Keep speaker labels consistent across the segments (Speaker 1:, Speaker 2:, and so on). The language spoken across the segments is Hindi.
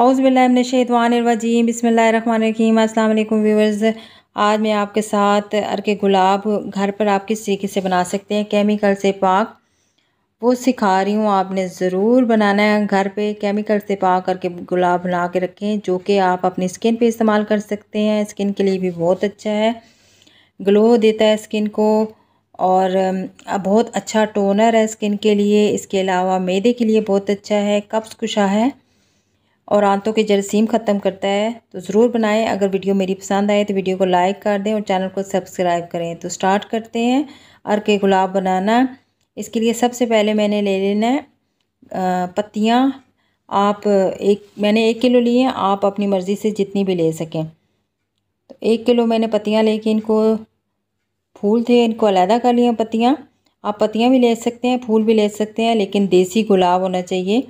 Speaker 1: अउज़बिल्लाशवानरवजीम बसमीम अल्लाम व्यूवर्स आज मैं आपके साथ के गुलाब घर पर आप किस तरीके से बना सकते हैं केमिकल से पाक वो सिखा रही हूँ आपने ज़रूर बनाना है घर पे केमिकल से पाक करके गुलाब बना के रखें जो कि आप अपनी स्किन पे इस्तेमाल कर सकते हैं स्किन के लिए भी बहुत अच्छा है ग्लो देता है स्किन को और बहुत अच्छा टोनर है स्किन के लिए इसके अलावा मैदे के लिए बहुत अच्छा है कब्ज़ कुशा है और आंतों के जरसीम ख़त्म करता है तो ज़रूर बनाएं अगर वीडियो मेरी पसंद आए तो वीडियो को लाइक कर दें और चैनल को सब्सक्राइब करें तो स्टार्ट करते हैं अर के गुलाब बनाना इसके लिए सबसे पहले मैंने ले लेना है पत्तियाँ आप एक मैंने एक किलो लिए हैं आप अपनी मर्ज़ी से जितनी भी ले सकें तो एक किलो मैंने पत्तियाँ ले इनको फूल थे इनको अलहदा कर लिया पत्तियाँ आप पत्तियाँ भी ले सकते हैं फूल भी ले सकते हैं लेकिन देसी गुलाब होना चाहिए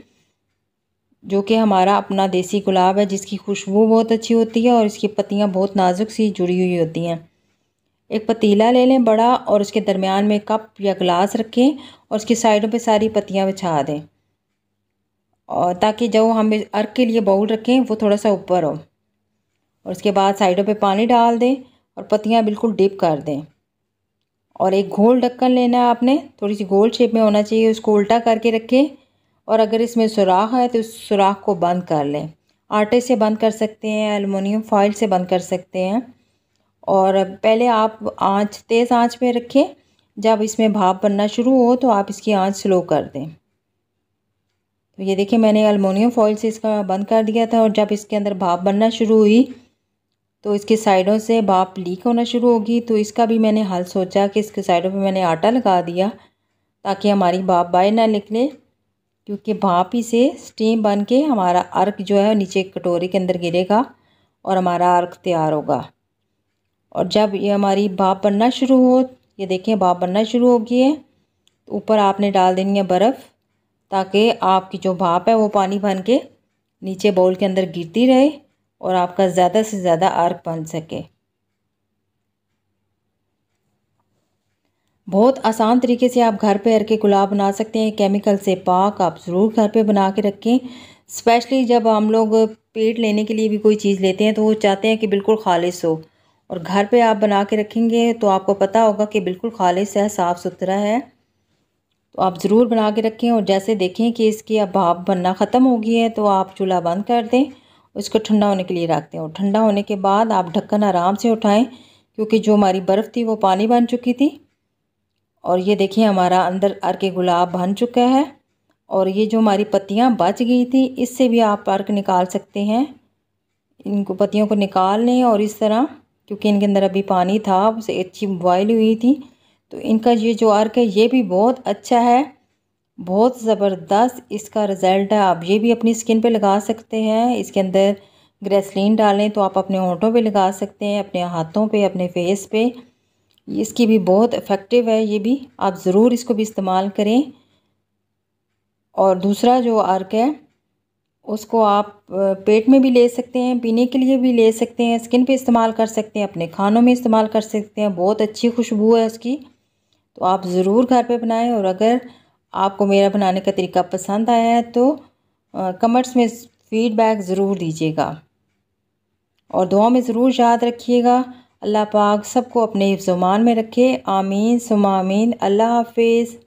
Speaker 1: जो कि हमारा अपना देसी गुलाब है जिसकी खुशबू बहुत अच्छी होती है और इसकी पत्तियाँ बहुत नाजुक सी जुड़ी हुई होती हैं एक पतीला ले लें बड़ा और उसके दरमियान में कप या गिलास रखें और उसकी साइडों पे सारी पत्तियाँ बिछा दें और ताकि जब हम अर्क के लिए बाउल रखें वो थोड़ा सा ऊपर हो और उसके बाद साइडों पे पानी डाल दें और पत्तियाँ बिल्कुल डिप कर दें और एक गोल ढक्कन लेना है आपने थोड़ी सी गोल शेप में होना चाहिए उसको उल्टा करके रखें और अगर इसमें सुराख है तो उस सुराख को बंद कर लें आटे से बंद कर सकते हैं एलमिनियम फॉइल से बंद कर सकते हैं और पहले आप आंच तेज़ आंच पे रखें जब इसमें भाप बनना शुरू हो तो आप इसकी आंच स्लो कर दें तो ये देखिए मैंने अलमोनियम फॉइल से इसका बंद कर दिया था और जब इसके अंदर भाप बनना शुरू हुई तो इसके साइडों से भाप लीक होना शुरू होगी तो इसका भी मैंने हल सोचा कि इसके साइडों पे मैंने आटा लगा दिया ताकि हमारी भाप बाहर ना निकले क्योंकि भाप ही से स्टीम बन के हमारा अर्क जो है नीचे कटोरी के अंदर गिरेगा और हमारा अर्क तैयार होगा और जब ये हमारी भाप बनना शुरू हो ये देखें भाप बनना शुरू हो गई है तो ऊपर आपने डाल देनी है बर्फ़ ताकि आपकी जो भाप है वो पानी बन के नीचे बाउल के अंदर गिरती रहे और आपका ज़्यादा से ज़्यादा अर्क बन सके बहुत आसान तरीके से आप घर पे के गुलाब बना सकते हैं केमिकल से पाक आप ज़रूर घर पे बना के रखें स्पेशली जब हम लोग पेट लेने के लिए भी कोई चीज़ लेते हैं तो वो चाहते हैं कि बिल्कुल खालिश हो और घर पे आप बना के रखेंगे तो आपको पता होगा कि बिल्कुल खालिश है साफ़ सुथरा है तो आप ज़रूर बना के रखें और जैसे देखें कि इसकी अब भाप बनना ख़त्म हो गई है तो आप चूल्हा बंद कर दें उसको ठंडा होने के लिए रख दें और ठंडा होने के बाद आप ढक्कन आराम से उठाएँ क्योंकि जो हमारी बर्फ़ थी वो पानी बन चुकी थी और ये देखिए हमारा अंदर आर के गुलाब बन चुका है और ये जो हमारी पत्तियाँ बच गई थी इससे भी आप अर्क निकाल सकते हैं इनको पत्तियों को निकाल लें और इस तरह क्योंकि इनके अंदर अभी पानी था उसे अच्छी बॉयल हुई थी तो इनका ये जो अर्क है ये भी बहुत अच्छा है बहुत ज़बरदस्त इसका रिज़ल्ट है आप ये भी अपनी स्किन पे लगा सकते हैं इसके अंदर ग्रेसलिन डालें तो आप अपने ओंठों पे लगा सकते हैं अपने हाथों पे अपने फेस पर इसकी भी बहुत इफ़ेक्टिव है ये भी आप ज़रूर इसको भी इस्तेमाल करें और दूसरा जो अर्क है उसको आप पेट में भी ले सकते हैं पीने के लिए भी ले सकते हैं स्किन पे इस्तेमाल कर सकते हैं अपने खानों में इस्तेमाल कर सकते हैं बहुत अच्छी खुशबू है उसकी तो आप ज़रूर घर पे बनाएं और अगर आपको मेरा बनाने का तरीका पसंद आया है तो कमेंट्स में फीडबैक ज़रूर दीजिएगा और दुआ में ज़रूर याद रखिएगा अल्लाह पाक सबको अपने हिफ्जमान में रखे आमीन सुमामीन अल्लाह हाफिज़